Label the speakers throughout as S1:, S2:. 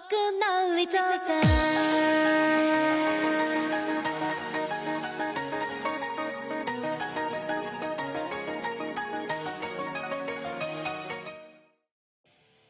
S1: 僕のリトさ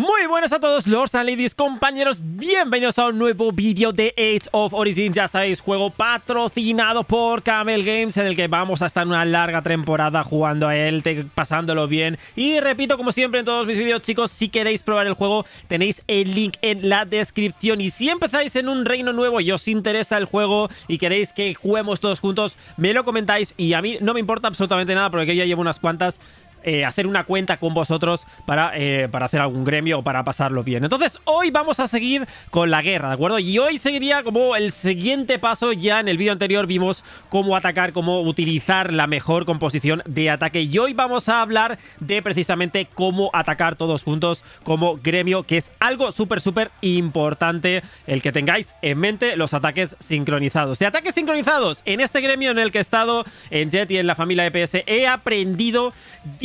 S1: Muy buenas a todos, lords and ladies, compañeros Bienvenidos a un nuevo vídeo de Age of Origins Ya sabéis, juego patrocinado por Camel Games En el que vamos a estar una larga temporada jugando a él, pasándolo bien Y repito, como siempre en todos mis vídeos, chicos Si queréis probar el juego, tenéis el link en la descripción Y si empezáis en un reino nuevo y os interesa el juego Y queréis que juguemos todos juntos, me lo comentáis Y a mí no me importa absolutamente nada porque ya llevo unas cuantas eh, hacer una cuenta con vosotros para, eh, para hacer algún gremio o para pasarlo bien. Entonces, hoy vamos a seguir con la guerra, ¿de acuerdo? Y hoy seguiría como el siguiente paso. Ya en el vídeo anterior vimos cómo atacar, cómo utilizar la mejor composición de ataque. Y hoy vamos a hablar de precisamente cómo atacar todos juntos como gremio, que es algo súper, súper importante el que tengáis en mente los ataques sincronizados. De ataques sincronizados, en este gremio en el que he estado, en Jet y en la familia EPS, he aprendido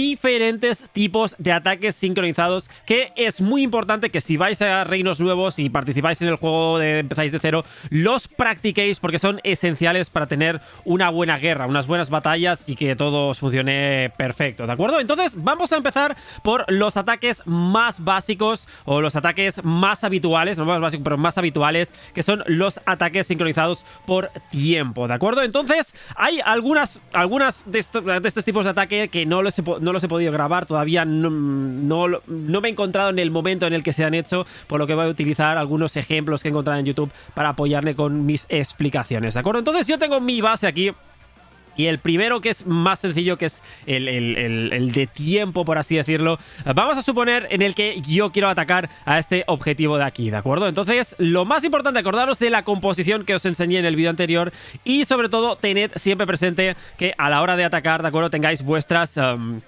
S1: diferentes tipos de ataques sincronizados que es muy importante que si vais a reinos nuevos y participáis en el juego de empezáis de cero, los practiquéis porque son esenciales para tener una buena guerra, unas buenas batallas y que todo funcione perfecto, ¿de acuerdo? Entonces vamos a empezar por los ataques más básicos o los ataques más habituales, no más básicos, pero más habituales, que son los ataques sincronizados por tiempo, ¿de acuerdo? Entonces hay algunas, algunas de, estos, tipos de ataque que no los, los he podido grabar, todavía no, mm, no, me he encontrado en el momento en el que se han hecho, por lo que voy a utilizar algunos ejemplos que he encontrado en YouTube para apoyarme con mis explicaciones, ¿de acuerdo? Entonces yo tengo mi base aquí. Y el primero que es más sencillo, que es el, de tiempo, por así decirlo, vamos a suponer en el que yo quiero atacar a este objetivo de aquí, ¿de acuerdo? Entonces, lo más importante, acordaros de la composición que os enseñé en el vídeo anterior y sobre todo tened siempre presente que a la hora de atacar, ¿de acuerdo? Tengáis vuestras... Um,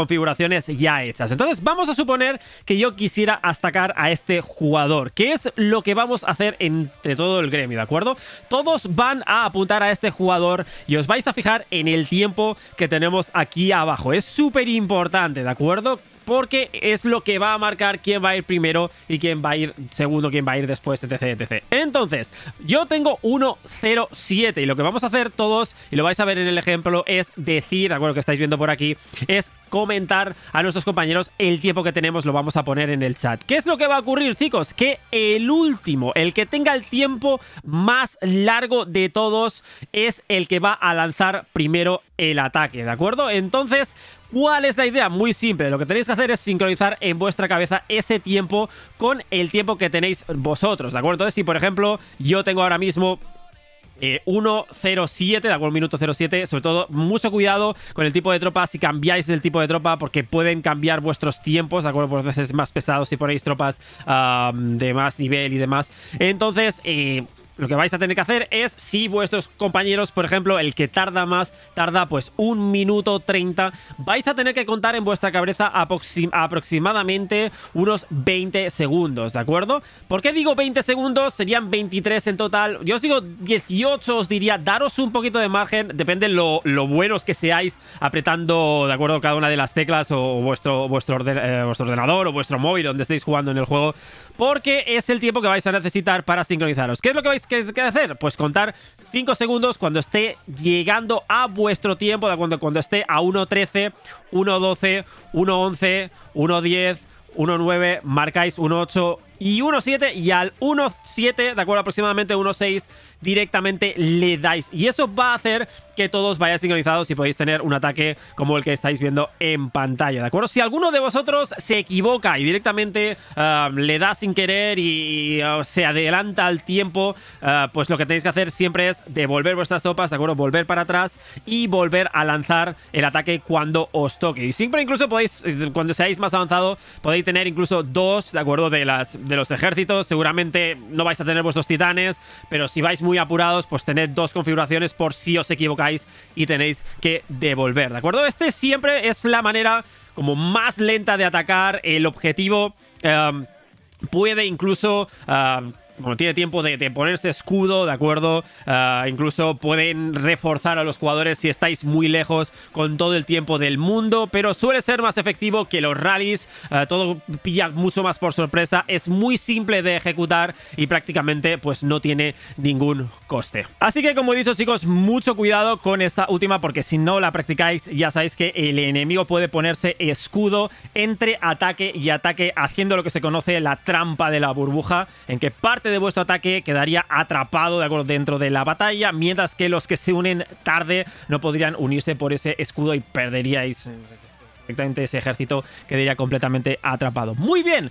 S1: configuraciones ya hechas. Entonces vamos a suponer que yo quisiera atacar a este jugador, que es lo que vamos a hacer entre todo el gremio, ¿de acuerdo? Todos van a apuntar a este jugador y os vais a fijar en el tiempo que tenemos aquí abajo. Es súper importante, ¿de acuerdo? porque es lo que va a marcar quién va a ir primero y quién va a ir segundo, quién va a ir después, etc, etc. Entonces, yo tengo 1-0-7 y lo que vamos a hacer todos, y lo vais a ver en el ejemplo, es decir, de acuerdo que estáis viendo por aquí, es comentar a nuestros compañeros el tiempo que tenemos, lo vamos a poner en el chat. ¿Qué es lo que va a ocurrir, chicos? Que el último, el que tenga el tiempo más largo de todos, es el que va a lanzar primero el ataque, ¿de acuerdo? Entonces, ¿Cuál es la idea? Muy simple, lo que tenéis que hacer es sincronizar en vuestra cabeza ese tiempo con el tiempo que tenéis vosotros, ¿de acuerdo? Entonces, si por ejemplo yo tengo ahora mismo eh, 1.07, de acuerdo, minuto 07. Sobre todo, mucho cuidado con el tipo de tropa. Si cambiáis el tipo de tropa, porque pueden cambiar vuestros tiempos, de acuerdo, por veces más pesados si ponéis tropas ah, de más nivel y demás. Entonces, eh, lo que vais a tener que hacer es si vuestros compañeros, por ejemplo, el que tarda más, tarda pues un minuto 30, vais a tener que contar en vuestra cabeza aproximadamente unos 20 segundos, ¿de acuerdo? ¿Por qué digo 20 segundos? Serían 23 en total. Yo os digo 18, os diría, daros un poquito de margen, depende lo, lo buenos que seáis apretando, ¿de acuerdo? Cada una de las teclas o, vuestro, eh, vuestro, ordenador o vuestro móvil, donde estéis jugando en el juego, porque es el tiempo que vais a necesitar para sincronizaros. ¿Qué es lo que vais a ¿Qué, hacer? Pues contar 5 segundos cuando esté llegando a vuestro tiempo, cuando, cuando esté a 1.13, 1.12, 1.11, 1.10, 1.9, marcáis 1.8, y 1.7 y al 1.7, de acuerdo, aproximadamente 1.6 directamente le dais. Y eso va a hacer que todos vayáis sincronizados y podéis tener un ataque como el que estáis viendo en pantalla, ¿de acuerdo? Si alguno de vosotros se equivoca y directamente um, le da sin querer y, uh, se adelanta al tiempo, uh, pues lo que tenéis que hacer siempre es devolver vuestras tropas, ¿de acuerdo? Volver para atrás y volver a lanzar el ataque cuando os toque. Y siempre incluso podéis, cuando seáis más avanzado, podéis tener incluso dos, ¿de acuerdo? De las de los ejércitos. Seguramente no vais a tener vuestros titanes, pero si vais muy apurados, pues tened dos configuraciones por si os equivocáis y tenéis que devolver, ¿de acuerdo? Este siempre es la manera como más lenta de atacar el objetivo. Eh, puede incluso eh, bueno, tiene tiempo de, ponerse escudo, ¿de acuerdo? Ah, incluso pueden reforzar a los jugadores si estáis muy lejos con todo el tiempo del mundo, pero suele ser más efectivo que los rallies, ah, todo pilla mucho más por sorpresa, es muy simple de ejecutar y prácticamente pues no tiene ningún coste. Así que como he dicho chicos, mucho cuidado con esta última porque si no la practicáis ya sabéis que el enemigo puede ponerse escudo entre ataque y ataque haciendo lo que se conoce la trampa de la burbuja en que parte de vuestro ataque quedaría atrapado de acuerdo, dentro de la batalla, mientras que los que se unen tarde no podrían unirse por ese escudo y perderíais directamente ese ejército quedaría completamente atrapado. Muy bien,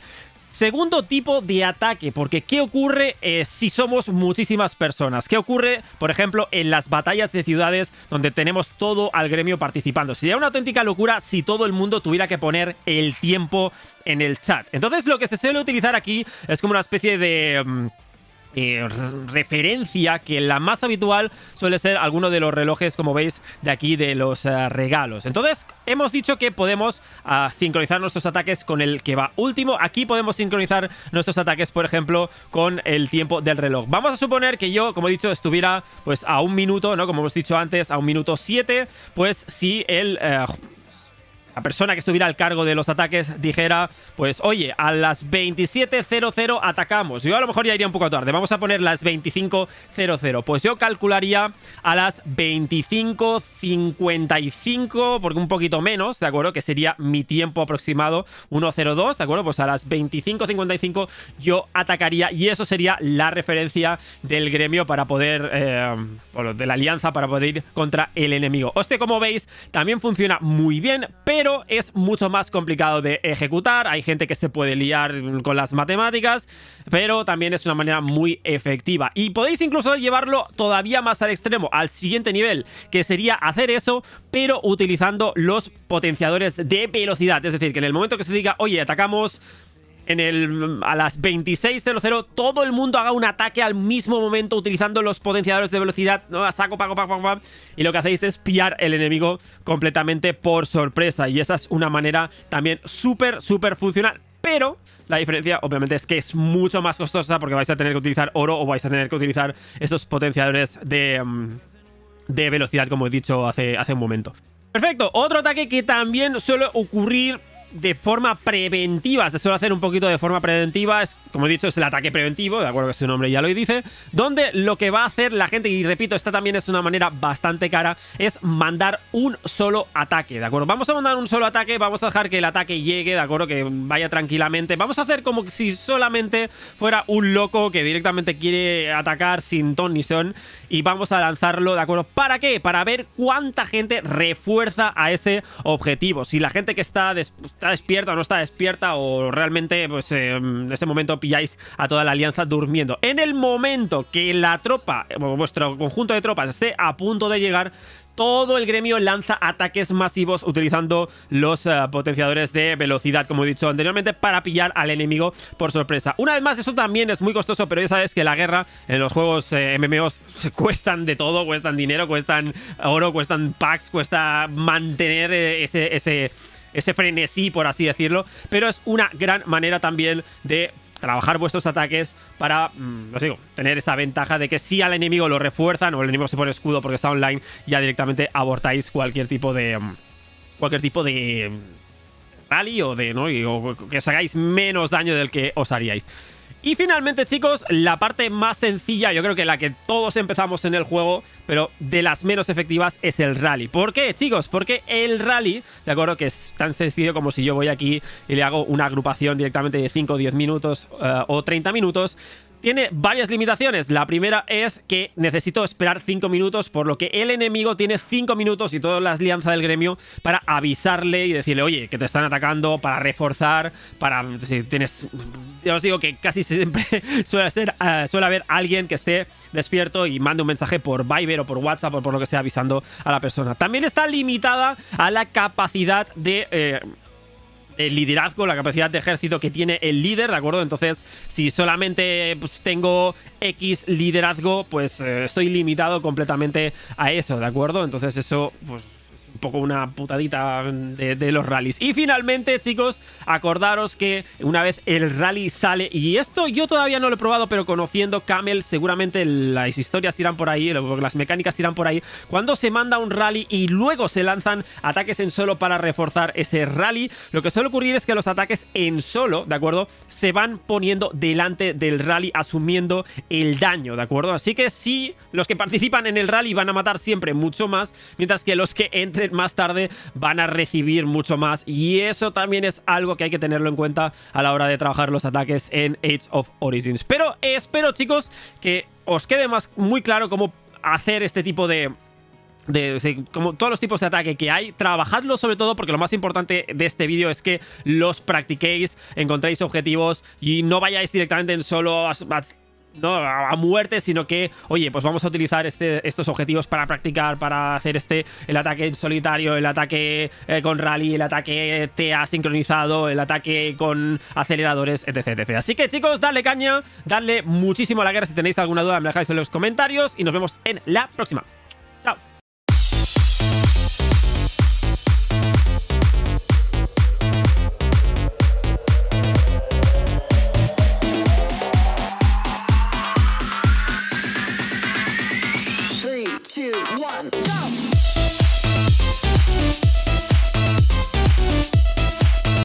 S1: Segundo tipo de ataque, porque ¿qué ocurre eh, si somos muchísimas personas? ¿Qué ocurre, por ejemplo, en las batallas de ciudades donde tenemos todo al gremio participando? Sería una auténtica locura si todo el mundo tuviera que poner el tiempo en el chat. Entonces lo que se suele utilizar aquí es como una especie de... Mm, eh, referencia que la más habitual suele ser alguno de los relojes, como veis, de aquí de los eh, regalos. Entonces, hemos dicho que podemos ah, sincronizar nuestros ataques con el que va último. Aquí podemos sincronizar nuestros ataques, por ejemplo, con el tiempo del reloj. Vamos a suponer que yo, como he dicho, estuviera pues a un minuto, ¿no? Como hemos dicho antes, a un minuto 7, pues si el... Eh, la persona que estuviera al cargo de los ataques dijera, pues oye, a las 27.00 atacamos. Yo a lo mejor ya iría un poco tarde, vamos a poner las 25.00. Pues yo calcularía a las 25.55, porque un poquito menos, ¿de acuerdo? Que sería mi tiempo aproximado, 1.02, ¿de acuerdo? Pues a las 25.55 yo atacaría y eso sería la referencia del gremio para poder, bueno, eh, de la alianza para poder ir contra el enemigo. Hostia, como veis, también funciona muy bien, pero es mucho más complicado de ejecutar. Hay gente que se puede liar con las matemáticas, pero también es una manera muy efectiva. Y podéis incluso llevarlo todavía más al extremo, al siguiente nivel, que sería hacer eso, pero utilizando los potenciadores de velocidad. Es decir, que en el momento que se diga, oye, atacamos en el, a las 26.00 todo el mundo haga un ataque al mismo momento utilizando los potenciadores de velocidad ¿no? saco, pago, y lo que hacéis es pillar el enemigo completamente por sorpresa y esa es una manera también súper, súper funcional. Pero la diferencia obviamente es que es mucho más costosa porque vais a tener que utilizar oro o vais a tener que utilizar esos potenciadores de, mm, de velocidad como he dicho hace, hace un momento. Perfecto, otro ataque que también suele ocurrir de forma preventiva, se suele hacer un poquito de forma preventiva, es, como he dicho, es el ataque preventivo, de acuerdo que su nombre ya lo dice, donde lo que va a hacer la gente, y repito, esta también es una manera bastante cara, es mandar un solo ataque, ¿de acuerdo? Vamos a mandar un solo ataque, vamos a dejar que el ataque llegue, ¿de acuerdo? Que vaya tranquilamente, vamos a hacer como si solamente fuera un loco que directamente quiere atacar sin ton ni son, y vamos a lanzarlo, ¿de acuerdo? ¿Para qué? Para ver cuánta gente refuerza a ese objetivo, si la gente que está después está despierta o no está despierta o realmente pues eh, en ese momento pilláis a toda la alianza durmiendo. En el momento que la tropa, vuestro conjunto de tropas esté a punto de llegar, todo el gremio lanza ataques masivos utilizando los eh, potenciadores de velocidad, como he dicho anteriormente, para pillar al enemigo por sorpresa. Una vez más, esto también es muy costoso, pero ya sabes que la guerra en los juegos eh, MMOs cuestan de todo, cuestan dinero, cuestan oro, cuestan packs, cuesta mantener ese ese frenesí, por así decirlo, pero es una gran manera también de trabajar vuestros ataques para, mm, os digo, tener esa ventaja de que si al enemigo lo refuerzan o el enemigo se pone escudo porque está online, ya directamente abortáis cualquier tipo de... Mm, cualquier tipo de... Mm, rally o de... ¿no? o que os hagáis menos daño del que os haríais. Y finalmente, chicos, la parte más sencilla, yo creo que la que todos empezamos en el juego, pero de las menos efectivas, es el rally. ¿Por qué, chicos? Porque el rally, de acuerdo, que es tan sencillo como si yo voy aquí y le hago una agrupación directamente de 5, 10 minutos eh, o 30 minutos, tiene varias limitaciones. La primera es que necesito esperar 5 minutos, por lo que el enemigo tiene 5 minutos y todas las alianza del gremio para avisarle y decirle, oye, que te están atacando, para reforzar, para... Si tienes... Ya os digo que casi siempre suele, eh, suele haber alguien que esté despierto y mande un mensaje por Viber o por WhatsApp o por lo que sea avisando a la persona. También está limitada a la capacidad de... Eh, el eh, liderazgo, la capacidad de ejército que tiene el líder, ¿de acuerdo? Entonces, si solamente pues, tengo X liderazgo, pues eh, estoy limitado completamente a eso, ¿de acuerdo? Entonces eso, pues poco una putadita de, los rallies. Y finalmente, chicos, acordaros que una vez el rally sale, y esto yo todavía no lo he probado, pero conociendo Camel, seguramente las historias irán por ahí, las mecánicas irán por ahí, cuando se manda un rally y luego se lanzan ataques en solo para reforzar ese rally, lo que suele ocurrir es que los ataques en solo, ¿de acuerdo? Se van poniendo delante del rally, asumiendo el daño, ¿de acuerdo? Así que sí, los que participan en el rally van a matar siempre mucho más, mientras que los que entren más tarde van a recibir mucho más. Y eso también es algo que hay que tenerlo en cuenta a la hora de trabajar los ataques en Age of Origins. Pero espero, chicos, que os quede más muy claro cómo hacer este tipo de de, como todos los tipos de ataque que hay, trabajadlo sobre todo porque lo más importante de este vídeo es que los practiquéis, encontréis objetivos y no vayáis directamente en solo no a muerte, sino que, oye, pues vamos a utilizar este, estos objetivos para practicar, para hacer este, el ataque en solitario, el ataque eh, con rally, el ataque TA sincronizado, el ataque con aceleradores, etc, etc. Así que chicos, dale caña, dale muchísimo a la guerra. Si tenéis alguna duda, me dejáis en los comentarios y nos vemos en la próxima.